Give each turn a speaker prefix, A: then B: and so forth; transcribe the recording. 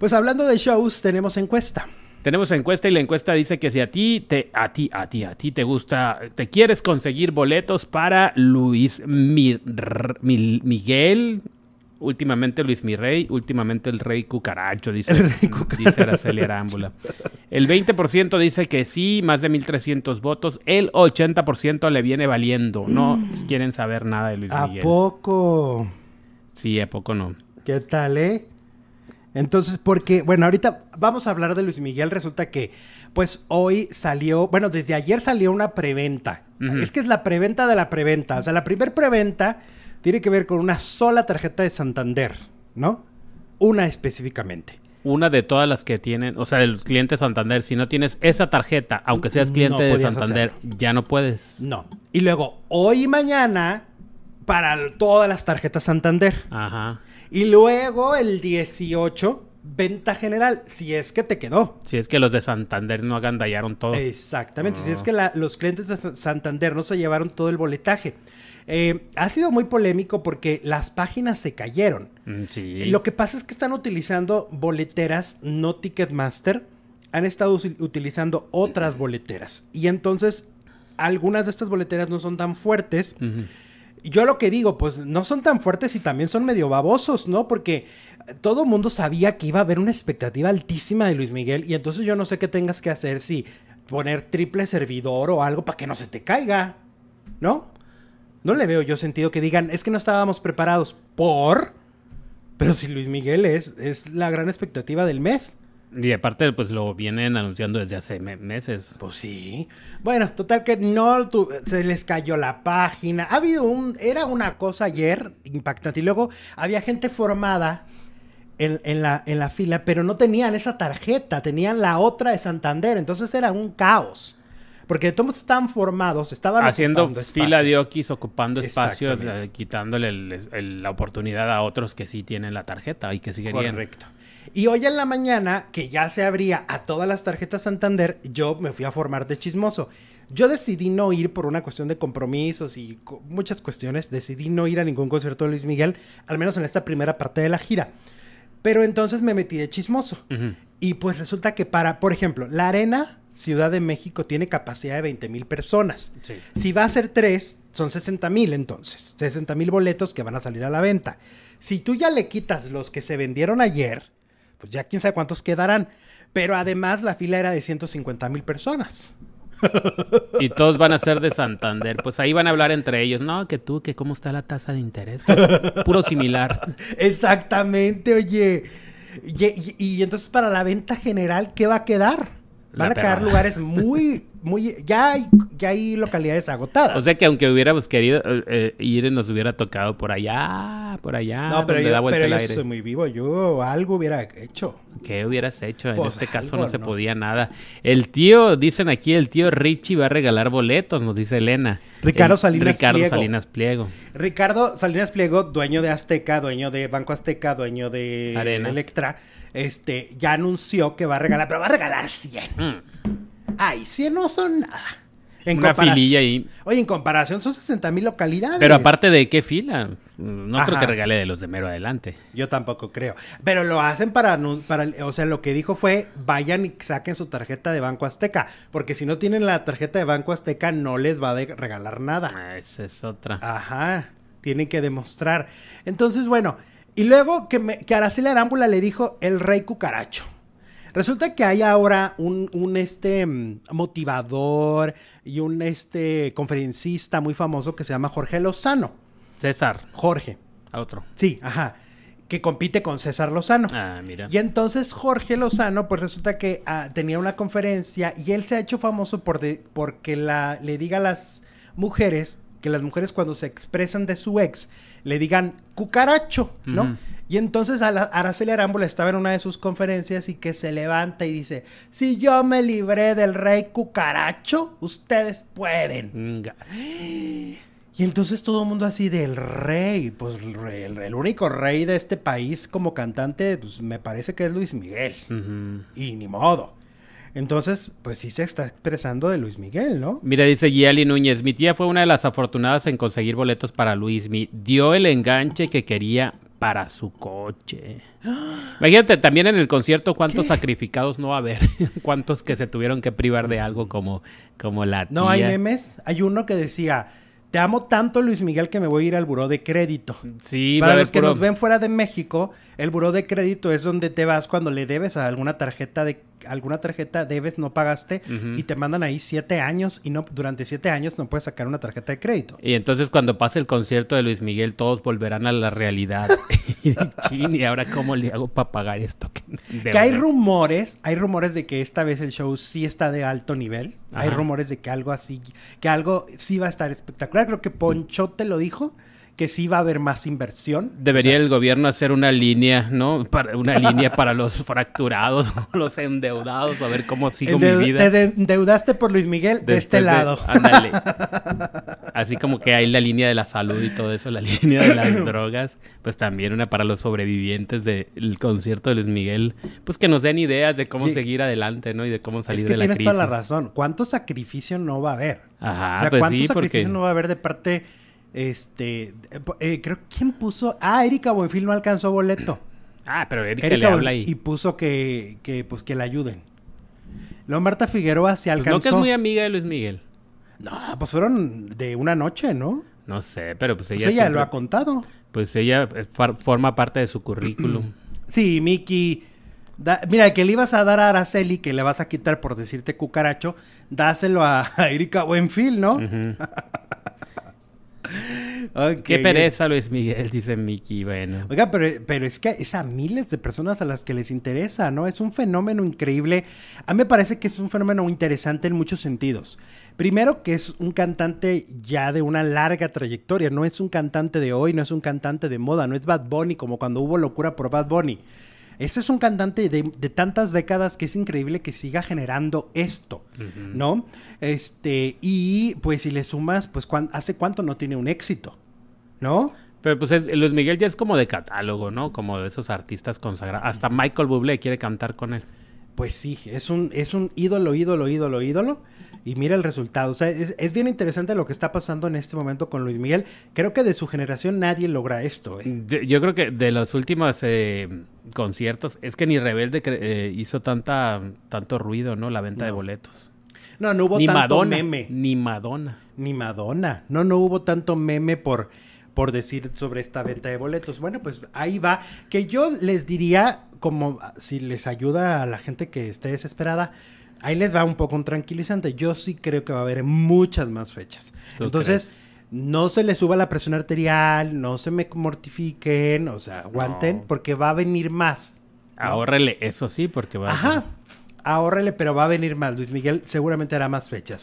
A: Pues hablando de shows, tenemos encuesta.
B: Tenemos encuesta y la encuesta dice que si a ti, te, a ti, a ti, a ti te gusta, te quieres conseguir boletos para Luis Miguel, últimamente Luis Mirrey, últimamente el Rey Cucaracho, dice, el dice Araceli Arámbula. El 20% dice que sí, más de 1.300 votos. El 80% le viene valiendo. No quieren saber nada de Luis Miguel. ¿A
A: poco?
B: Sí, ¿a poco no?
A: ¿Qué tal, eh? Entonces, porque, bueno, ahorita vamos a hablar de Luis Miguel. Resulta que, pues hoy salió, bueno, desde ayer salió una preventa. Es que es la preventa de la preventa. O sea, la primer preventa tiene que ver con una sola tarjeta de Santander, ¿no? Una específicamente.
B: Una de todas las que tienen, o sea, el cliente Santander. Si no tienes esa tarjeta, aunque seas cliente de Santander, ya no puedes. No. Y luego,
A: hoy y mañana, para todas las tarjetas Santander. Ajá. Y luego el 18, venta general, si es que te quedó.
B: Si es que los de Santander no agandallaron todo. Exactamente,
A: si es ah. que los clientes de Santander no se llevaron todo el boletaje. Eh, ha sido muy polémico porque las páginas se cayeron.
B: Mm, sí. Eh, lo
A: que pasa es que están utilizando boleteras, no Ticketmaster. Han estado utilizando otras boleteras. Y entonces, algunas de estas boleteras no son tan fuertes yo lo que digo, pues no son tan fuertes y también son medio babosos, ¿no? Porque todo mundo sabía que iba a haber una expectativa altísima de Luis Miguel y entonces yo no sé qué tengas que hacer si poner triple servidor o algo para que no se te caiga, ¿no? No le veo yo sentido que digan, es que no estábamos preparados por... Pero si Luis Miguel es, es la gran expectativa del mes.
B: Y aparte, pues lo vienen anunciando desde hace meses. Pues sí.
A: Bueno, total que no se les cayó la página. Ha habido un. Era una cosa ayer impactante. Y luego había gente formada en, la, en la fila, pero no tenían esa tarjeta, tenían la otra de Santander. Entonces era un caos. Porque todos estaban formados, estaban haciendo fila
B: de okis, ocupando espacio, quitándole la oportunidad a otros que sí tienen la tarjeta y que siguen Correcto.
A: Y hoy en la mañana, que ya se abría a todas las tarjetas Santander, yo me fui a formar de chismoso. Yo decidí no ir por una cuestión de compromisos y muchas cuestiones. Decidí no ir a ningún concierto de Luis Miguel, al menos en esta primera parte de la gira. Pero entonces me metí de chismoso. Y pues resulta que para, por ejemplo, la arena Ciudad de México tiene capacidad de 20 mil personas. Si va a ser tres, son 60 mil entonces. 60 mil boletos que van a salir a la venta. Si tú ya le quitas los que se vendieron ayer, pues ya quién sabe cuántos quedarán. Pero además la fila era de 150 mil personas.
B: Y todos van a ser de Santander. Pues ahí van a hablar entre ellos. No, que tú, que cómo está la tasa de interés. Puro similar.
A: Exactamente, oye. Y, y entonces para la venta general, ¿qué va a quedar?
B: Van a quedar lugares
A: muy, muy... Ya hay, ya hay localidades agotadas. O
B: sea que aunque hubiéramos querido eh, eh, ir, nos hubiera tocado por allá, por allá. No, pero yo, soy
A: muy vivo. Yo algo hubiera hecho.
B: ¿Qué hubieras hecho? en pues este caso no se podía nada. El tío, dicen aquí, el tío Richie va a regalar boletos, nos dice Elena. Ricardo Salinas Ricardo Pliego. Salinas Pliego.
A: Ricardo Salinas Pliego, dueño de Azteca, dueño de Banco Azteca, dueño de Electra este, ya anunció que va a regalar, pero va a regalar 100. Mm. Ay, 100 no son nada. Una fililla Oye, en comparación son 60 mil localidades. Pero aparte
B: de qué fila, no creo que regale de los de mero adelante. Yo tampoco creo.
A: Pero lo hacen para, para, o sea, lo que dijo fue, vayan y saquen su tarjeta de Banco Azteca, porque si no tienen la tarjeta de Banco Azteca no les va a regalar nada. Ah, esa es otra. Ajá, tienen que demostrar. Entonces, bueno, y luego que, me, que Araceli Arámbula le dijo el rey cucaracho. Resulta que hay ahora un, este mm, motivador y un este conferencista muy famoso que se llama Jorge Lozano. César. Jorge. A otro. Sí, ajá. Que compite con César Lozano.
B: Ah, mira. Y
A: entonces Jorge Lozano, pues resulta que ah, tenía una conferencia y él se ha hecho famoso por porque la, le diga a las mujeres que las mujeres cuando se expresan de su ex le digan cucaracho, ¿no? Y entonces a Araceli Arámbula estaba en una de sus conferencias y que se levanta y dice, si yo me libré del rey cucaracho, ustedes pueden. Y entonces todo el mundo así del rey, pues el, único rey de este país como cantante, pues me parece que es Luis Miguel. Y ni modo. Entonces, pues sí se está expresando de Luis
B: Miguel, ¿no? Mira, dice Giali Núñez, mi tía fue una de las afortunadas en conseguir boletos para Luis Me Dio el enganche que quería para su coche. Imagínate, también en el concierto cuántos sacrificados no va a haber, cuántos que se tuvieron que privar de algo como, como la tía. No, hay
A: memes, hay uno que decía... Te amo tanto, Luis Miguel, que me voy a ir al buró de crédito.
B: Sí, Para los que nos ven
A: fuera de México, el buró de crédito es donde te vas cuando le debes a alguna tarjeta de alguna tarjeta debes, no pagaste y te mandan ahí siete años y no durante siete años no puedes sacar una tarjeta de crédito.
B: Y entonces cuando pase el concierto de Luis Miguel todos volverán a la realidad. y ahora cómo le hago para pagar esto. que hay
A: rumores, hay rumores de que esta vez el show sí está de alto nivel. Hay rumores de que algo así, que algo sí va a estar espectacular. Creo que Poncho te lo dijo que sí va a haber más inversión.
B: Debería el gobierno hacer una línea, ¿no? una línea para los fracturados los endeudados, a ver cómo sigo mi vida. Te
A: endeudaste por Luis Miguel de este lado. ándale.
B: Así como que hay la línea de la salud y todo eso, la línea de las drogas, pues también una para los sobrevivientes del concierto de Luis Miguel, pues que nos den ideas de cómo seguir adelante, ¿no? Y de cómo salir de la crisis. tienes toda la
A: razón. ¿Cuánto sacrificio no va a haber? Ajá, o sea, pues ¿cuánto sacrificio no va a haber de parte este, eh, creo que quien puso. Ah, Erika Buenfil no alcanzó boleto. Ah, pero Erika, habla ahí. Y puso que, pues, que la ayuden. lo Marta Figueroa se alcanzó. Pues no que es muy
B: amiga de Luis Miguel.
A: No, pues fueron de una noche, ¿no?
B: No sé, pero pues ella. Pues lo ha contado. Pues ella eh, forma parte de su currículum.
A: sí, Miki. mira, que le ibas a dar a Araceli, que le vas a quitar por decirte cucaracho, dáselo a, Erika Buenfil, ¿no? Qué pereza,
B: Luis Miguel, dice Miki, Bueno.
A: Oiga, pero, pero es que es a miles de personas a las que les interesa, ¿no? Es un fenómeno increíble. A mí me parece que es un fenómeno interesante en muchos sentidos. Primero, que es un cantante ya de una larga trayectoria. No es un cantante de hoy, no es un cantante de moda, no es Bad Bunny como cuando hubo locura por Bad Bunny. Ese es un cantante de, tantas décadas que es increíble que siga generando esto, ¿no? Este, y pues si le sumas, pues hace cuánto no tiene un éxito,
B: ¿no? Pero pues Luis Miguel ya es como de catálogo, ¿no? Como de esos artistas consagrados. Hasta Michael Bublé quiere cantar con él.
A: Pues sí, es un, es un ídolo, ídolo, ídolo, ídolo y mira el resultado. O sea, es, bien interesante lo que está pasando en este momento con Luis Miguel. Creo que de su generación nadie logra esto. ¿eh?
B: yo creo que de los últimos eh, conciertos, es que ni Rebelde eh, hizo tanta, tanto ruido, ¿no? La venta de boletos. No, no hubo tanto meme.
A: Ni Madonna. Ni Madonna. No, no hubo tanto meme por por decir sobre esta venta de boletos. Bueno, pues ahí va. Que yo les diría, como ah, si les ayuda a la gente que esté desesperada, ahí les va un poco un tranquilizante. Yo sí creo que va a haber muchas más fechas. Entonces, no se les suba la presión arterial, no se me mortifiquen, o sea, aguanten, porque va a venir más.
B: Ahorrele, eso sí, porque va venir
A: a... Ajá. Ahórrele, pero va a venir más. Luis Miguel seguramente hará más fechas.